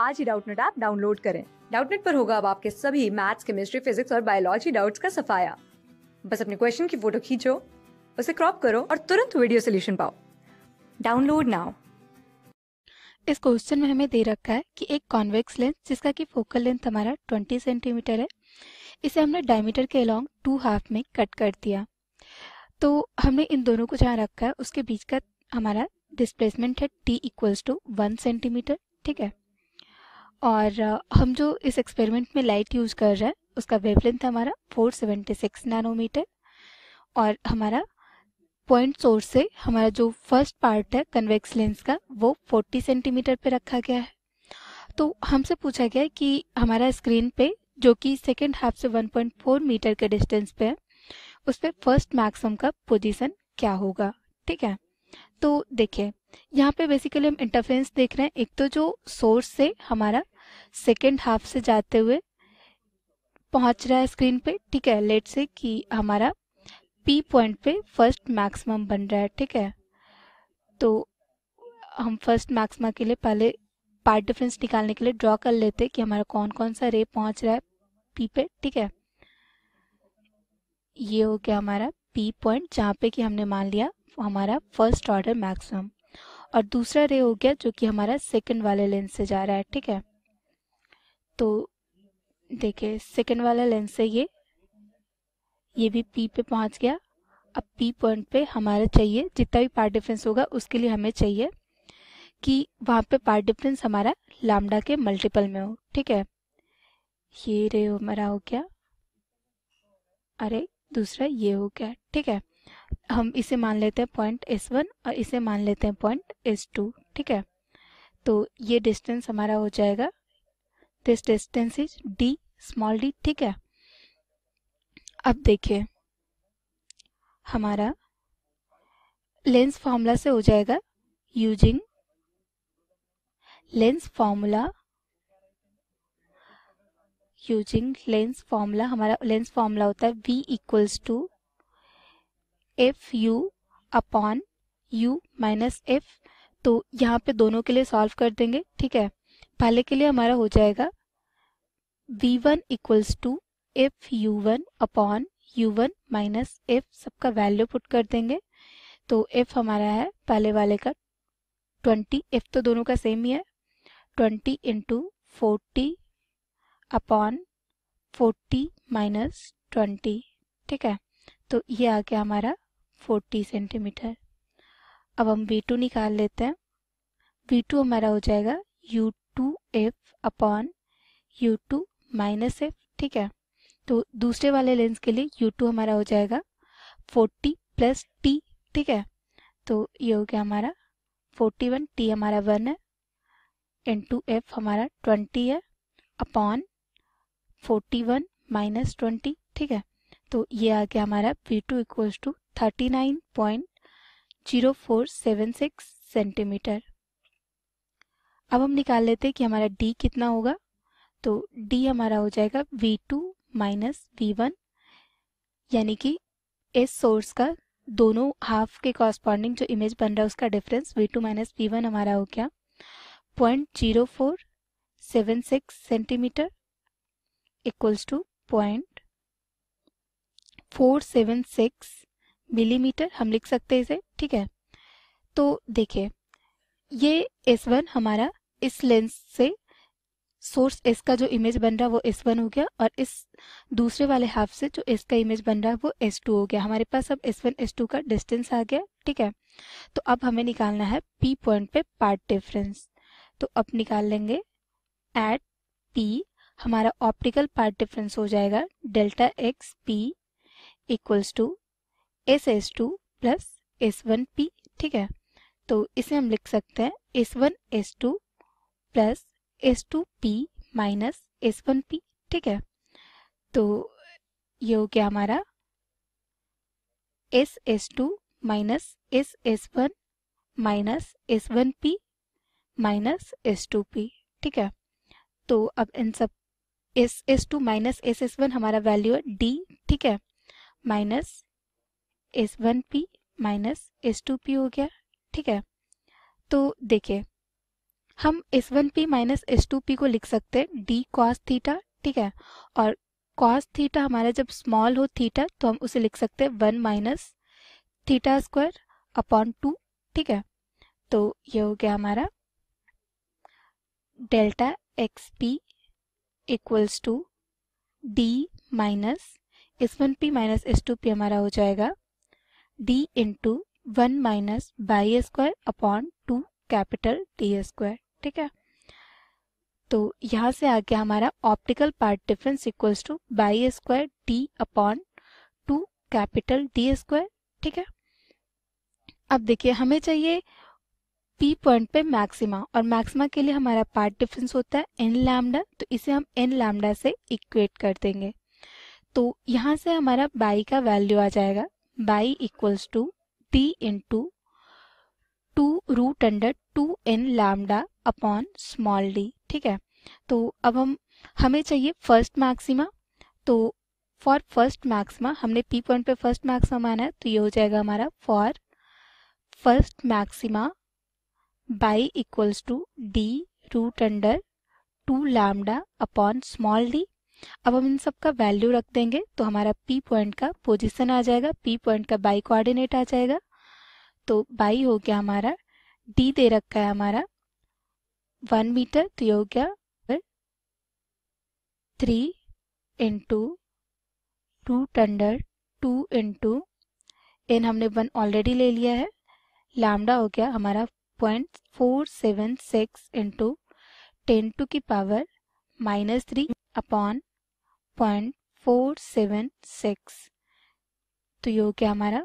आज ही Doubtnut app download करें डाउटनेट पर होगा अब आपके सभी मैथ्स केमिस्ट्री फिजिक्स और बायोलॉजी डाउट्स का सफाया बस अपने क्वेश्चन की फोटो खींचो उसे क्रॉप करो और तुरंत वीडियो सोल्यूशन पाओ डाउनलोड नाउ इस क्वेश्चन में हमें दे रखा है कि एक कॉन्वेक्स लेंस जिसका कि फोकल लेंथ हमारा 20 सेंटीमीटर है इसे हमने डायमीटर के अलॉन्ग टू हाफ में कट कर दिया तो हमने इन दोनों को जहाँ रखा है उसके बीच का हमारा डिस्प्लेसमेंट है T equals to one centimetre ठीक है और हम जो इस एक्सपेरिमेंट में लाइट यूज कर रहे हैं उसका वेवलेंथ हमारा 476 नैनोमीटर और हमारा पॉइंट सोर्स से हमारा जो फर्स्ट पार्ट है कन्वेक्स लेंस का वो 40 सेंटीमीटर पे रखा गया है तो हमसे पूछा गया है कि हमारा स्क्रीन पे जो कि सेकेंड हाफ से 1.4 मीटर के डिस्टेंस पे है उस पर फर्स्ट मैक्सिमम का पोजीशन क्या होगा ठीक है तो देखिए यहाँ पे बेसिकली हम इंटरफेरेंस देख रहे हैं एक तो जो सोर्स से हमारा सेकेंड हाफ से जाते हुए पहुंच रहा है स्क्रीन पे ठीक है लेट से कि हमारा पी पॉइंट पे फर्स्ट मैक्सिमम बन रहा है ठीक है तो हम फर्स्ट मैक्सिमा के लिए पहले पार्ट डिफरेंस निकालने के लिए ड्रॉ कर लेते कि हमारा कौन कौन सा रे पहुंच रहा है पी पे ठीक है ये हो गया हमारा पी पॉइंट जहाँ पे कि हमने मान लिया हमारा फर्स्ट ऑर्डर मैक्सिमम और दूसरा रे हो गया जो कि हमारा सेकंड वाले लेंस से जा रहा है ठीक है तो देखिए सेकेंड वाला लेंस है ये ये भी पी पे पहुंच गया अब पी पॉइंट पे हमारा चाहिए जितना भी पार्ट डिफरेंस होगा उसके लिए हमें चाहिए कि वहाँ पे पार्ट डिफरेंस हमारा लामडा के मल्टीपल में हो ठीक है ये रे हमारा हो गया अरे दूसरा ये हो गया ठीक है हम इसे मान लेते हैं पॉइंट एस वन और इसे मान लेते हैं पॉइंट एस टू ठीक है तो ये डिस्टेंस हमारा हो जाएगा this distance is D small D ठीक है अब देखिए हमारा लेंस फॉर्मूला से हो जाएगा using lens formula using lens formula हमारा लेंस फॉर्मूला होता है V equals to F U upon U minus F तो यहाँ पे दोनों के लिए सॉल्व कर देंगे ठीक है पहले के लिए हमारा हो जाएगा v1 equals to F U one upon U one minus F सबका वैल्यू पुट कर देंगे तो एफ हमारा है पहले वाले का ट्वेंटी एफ तो दोनों का सेम ही है twenty into forty upon forty minus twenty ठीक है तो ये आ गया हमारा फोर्टी सेंटीमीटर अब हम वी टू निकाल लेते हैं वी टू हमारा हो जाएगा U two F upon U two minus है ठीक है तो दूसरे वाले लेंस के लिए यू टू हमारा हो जाएगा फोर्टी प्लस टी ठीक है तो ये हो गया हमारा फोर्टी वन टी हमारा वन है इंटू एफ हमारा ट्वेंटी है upon forty one minus twenty ठीक है तो ये आ गया हमारा V two equals to thirty nine point zero four seven six centimetre अब हम निकाल लेते हैं कि हमारा डी कितना होगा तो डी हमारा हो जाएगा V two minus V one यानी कि इस सोर्स का दोनों हाफ के कॉरस्पॉन्डिंग जो इमेज बन रहा है उसका difference V two minus V one हमारा हो गया point zero four seven six centimetre equals to point four seven six millimetre हम लिख सकते हैं इसे ठीक है तो देखिए ये एस वन हमारा इस लेंस से सोर्स एस का जो इमेज बन रहा है वो एस वन हो गया और इस दूसरे वाले हाफ से जो एस का इमेज बन रहा है वो एस टू हो गया हमारे पास अब एस वन एस टू का डिस्टेंस आ गया ठीक है तो अब हमें निकालना है पी पॉइंट पे पार्ट डिफरेंस तो अब निकाल लेंगे एट पी हमारा ऑप्टिकल पार्ट डिफरेंस हो जाएगा delta X P equals to S S two plus S one P ठीक है तो इसे हम लिख सकते हैं S one S two plus S two P minus S one P ठीक है तो ये हो गया हमारा S S two minus S S one minus S one P minus S two P ठीक है तो अब इन सब S S two minus S S one हमारा वैल्यू है डी ठीक है minus S one P minus S two P हो गया ठीक है तो देखिए हम S one P minus S two P को लिख सकते हैं डी कॉस थीटा ठीक है और कॉस थीटा हमारा जब स्मॉल हो थीटा तो हम उसे लिख सकते हैं one minus theta square upon two ठीक है तो ये हो गया हमारा delta X P equals to D minus S one P minus S two P हमारा हो जाएगा D into one minus Y square upon two capital D square ठीक है तो यहां से आ गया हमारा optical path difference equals to Y square D upon two capital D square ठीक है अब देखिए हमें चाहिए P पॉइंट पे मैक्सिमा और मैक्सिमा के लिए हमारा पार्ट डिफरेंस होता है n लैमडा तो इसे हम n लैमडा से इक्वेट कर देंगे तो यहाँ से हमारा बाई का वैल्यू आ जाएगा y equals to D into two root under two n lambda upon small D ठीक है तो अब हम हमें चाहिए फर्स्ट मैक्सिमा तो फॉर फर्स्ट मैक्सिमा हमने पी पॉइंट पे फर्स्ट मैक्सिमा माना है तो ये हो जाएगा हमारा for first maxima y equals to D root under two lambda upon small d अब हम इन सब का वैल्यू रख देंगे तो हमारा पी पॉइंट का पोजिशन आ जाएगा पी पॉइंट का बाई कोऑर्डिनेट आ जाएगा तो बाई हो गया हमारा डी दे रखा है हमारा वन मीटर तो ये हो गया three into two under two into n हमने वन ऑलरेडी ले लिया है लामडा हो गया हमारा point four seven six into ten to की power minus three upon point four seven six तो ये हो गया हमारा